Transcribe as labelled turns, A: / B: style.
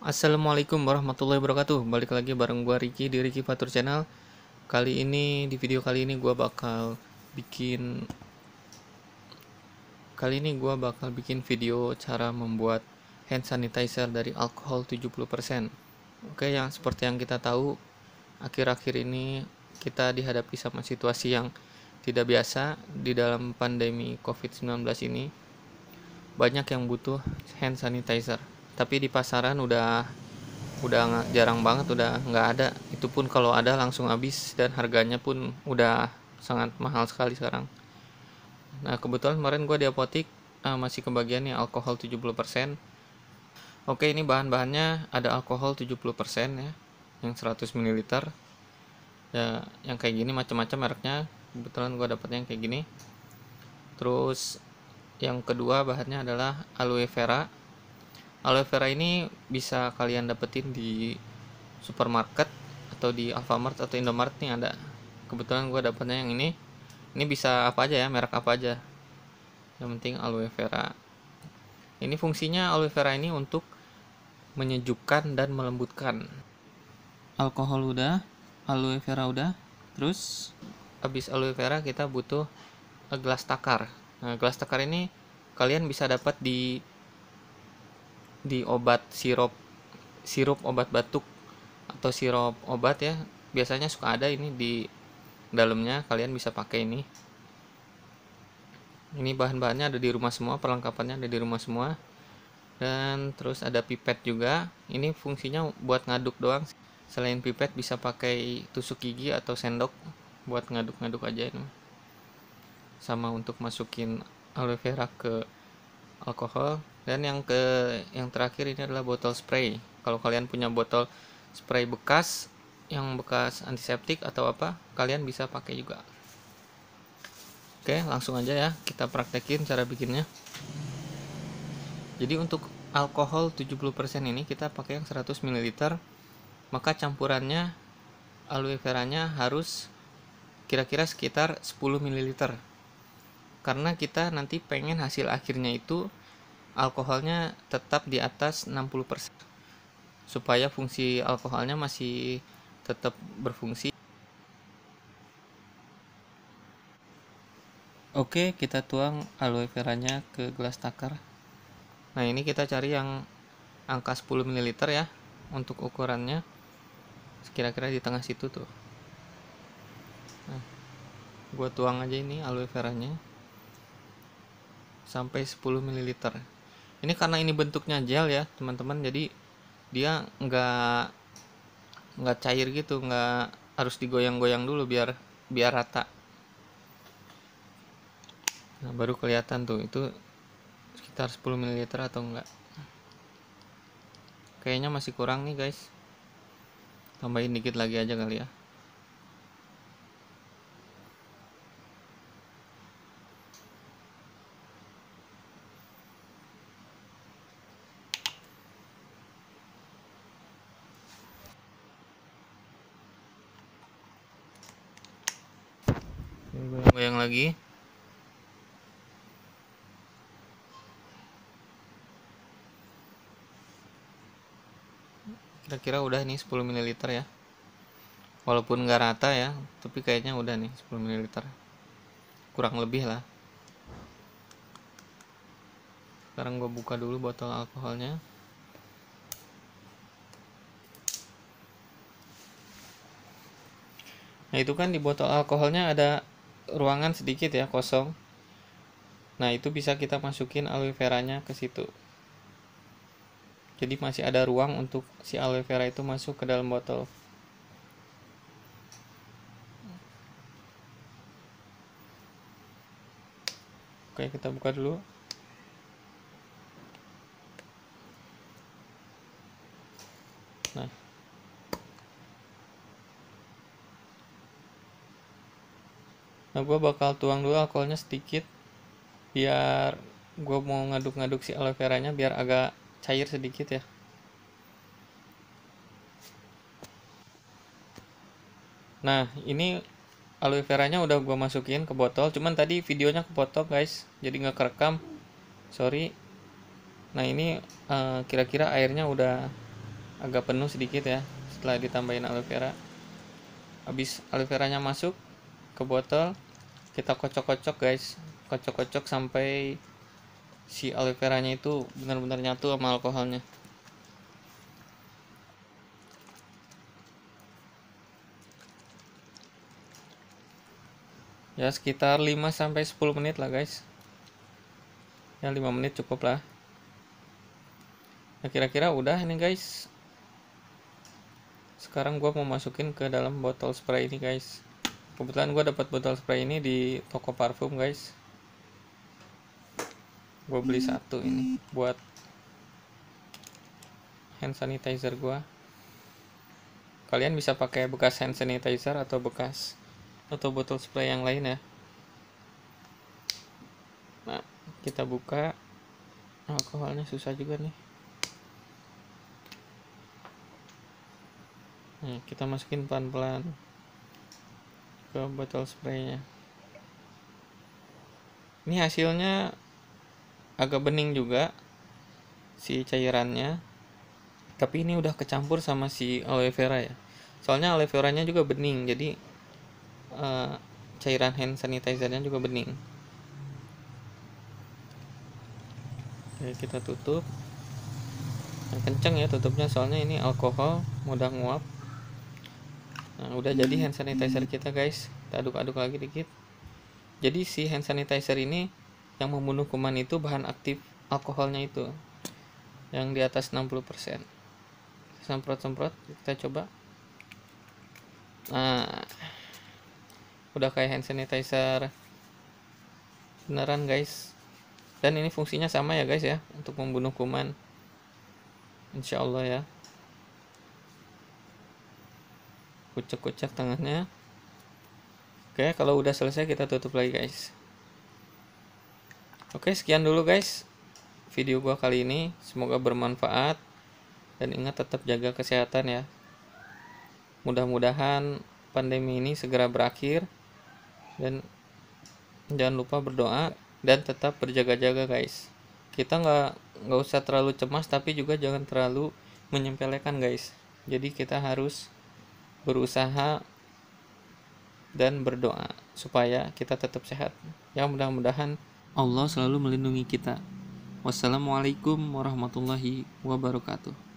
A: Assalamualaikum warahmatullahi wabarakatuh Balik lagi bareng gue Riki di Riki Fatur Channel Kali ini, di video kali ini gue bakal bikin Kali ini gue bakal bikin video cara membuat hand sanitizer dari alkohol 70% Oke, yang seperti yang kita tahu Akhir-akhir ini kita dihadapi sama situasi yang tidak biasa di dalam pandemi COVID-19 ini Banyak yang butuh hand sanitizer tapi di pasaran udah udah jarang banget udah nggak ada itu pun kalau ada langsung habis dan harganya pun udah sangat mahal sekali sekarang nah kebetulan kemarin gue di apotik uh, masih kebagian nih alkohol 70% oke ini bahan-bahannya ada alkohol 70% ya yang 100 ml ya yang kayak gini macam-macam mereknya kebetulan gue dapetnya yang kayak gini terus yang kedua bahannya adalah aloe vera aloe vera ini bisa kalian dapetin di supermarket atau di Alfamart atau Indomart nih ada kebetulan gue dapetnya yang ini ini bisa apa aja ya merek apa aja yang penting aloe vera ini fungsinya aloe vera ini untuk menyejukkan dan melembutkan alkohol udah aloe vera udah terus habis aloe vera kita butuh eh, gelas takar nah gelas takar ini kalian bisa dapat di di obat sirup sirup obat batuk atau sirup obat ya biasanya suka ada ini di dalamnya kalian bisa pakai ini ini bahan-bahannya ada di rumah semua perlengkapannya ada di rumah semua dan terus ada pipet juga ini fungsinya buat ngaduk doang selain pipet bisa pakai tusuk gigi atau sendok buat ngaduk-ngaduk aja ini sama untuk masukin aloe vera ke alkohol dan yang ke yang terakhir ini adalah botol spray kalau kalian punya botol spray bekas yang bekas antiseptik atau apa kalian bisa pakai juga oke langsung aja ya kita praktekin cara bikinnya jadi untuk alkohol 70% ini kita pakai yang 100 ml maka campurannya aloe veranya harus kira-kira sekitar 10 ml karena kita nanti pengen hasil akhirnya itu alkoholnya tetap di atas 60% supaya fungsi alkoholnya masih tetap berfungsi. Oke, kita tuang aloe vera nya ke gelas takar. Nah, ini kita cari yang angka 10 ml ya untuk ukurannya. Kira-kira di tengah situ tuh. Nah, gua tuang aja ini aloe veranya sampai 10 ml ini karena ini bentuknya gel ya teman-teman jadi dia nggak nggak cair gitu nggak harus digoyang-goyang dulu biar biar rata nah baru kelihatan tuh itu sekitar 10 ml atau enggak kayaknya masih kurang nih guys tambahin dikit lagi aja kali ya goyang-goyang lagi kira-kira udah nih 10 ml ya walaupun nggak rata ya tapi kayaknya udah nih 10 ml kurang lebih lah sekarang gue buka dulu botol alkoholnya nah itu kan di botol alkoholnya ada ruangan sedikit ya kosong nah itu bisa kita masukin aloe veranya ke situ jadi masih ada ruang untuk si aloe vera itu masuk ke dalam botol oke kita buka dulu nah nah gue bakal tuang dulu alkoholnya sedikit biar gue mau ngaduk-ngaduk si aloe veranya biar agak cair sedikit ya nah ini aloe veranya udah gue masukin ke botol cuman tadi videonya kepotong guys jadi nggak kerekam sorry nah ini eh, kira-kira uh, airnya udah agak penuh sedikit ya setelah ditambahin aloe vera habis aloe veranya masuk ke botol kita kocok-kocok guys kocok-kocok sampai si aloe vera nya itu benar-benar nyatu sama alkoholnya ya sekitar 5 sampai 10 menit lah guys ya 5 menit cukup lah ya kira-kira udah ini guys sekarang gua mau masukin ke dalam botol spray ini guys kebetulan gue dapat botol spray ini di toko parfum guys gue beli satu ini buat hand sanitizer gue kalian bisa pakai bekas hand sanitizer atau bekas atau botol spray yang lain ya nah kita buka alkoholnya susah juga nih nah, kita masukin pelan-pelan ke botol spraynya ini hasilnya agak bening juga si cairannya tapi ini udah kecampur sama si aloe vera ya soalnya aloe veranya juga bening jadi uh, cairan hand sanitizernya juga bening Oke, kita tutup nah, kenceng ya tutupnya soalnya ini alkohol mudah nguap Nah, udah jadi hand sanitizer kita, guys. Kita aduk-aduk lagi dikit. Jadi si hand sanitizer ini yang membunuh kuman itu bahan aktif alkoholnya itu yang di atas 60%. Semprot-semprot, kita coba. Nah, udah kayak hand sanitizer beneran, guys. Dan ini fungsinya sama ya, guys ya, untuk membunuh kuman. Insya Allah ya. kucek-kucek tengahnya oke kalau udah selesai kita tutup lagi guys oke sekian dulu guys video gua kali ini semoga bermanfaat dan ingat tetap jaga kesehatan ya mudah-mudahan pandemi ini segera berakhir dan jangan lupa berdoa dan tetap berjaga-jaga guys kita nggak nggak usah terlalu cemas tapi juga jangan terlalu menyempelekan guys jadi kita harus berusaha dan berdoa supaya kita tetap sehat. Ya mudah-mudahan Allah selalu melindungi kita. Wassalamualaikum warahmatullahi wabarakatuh.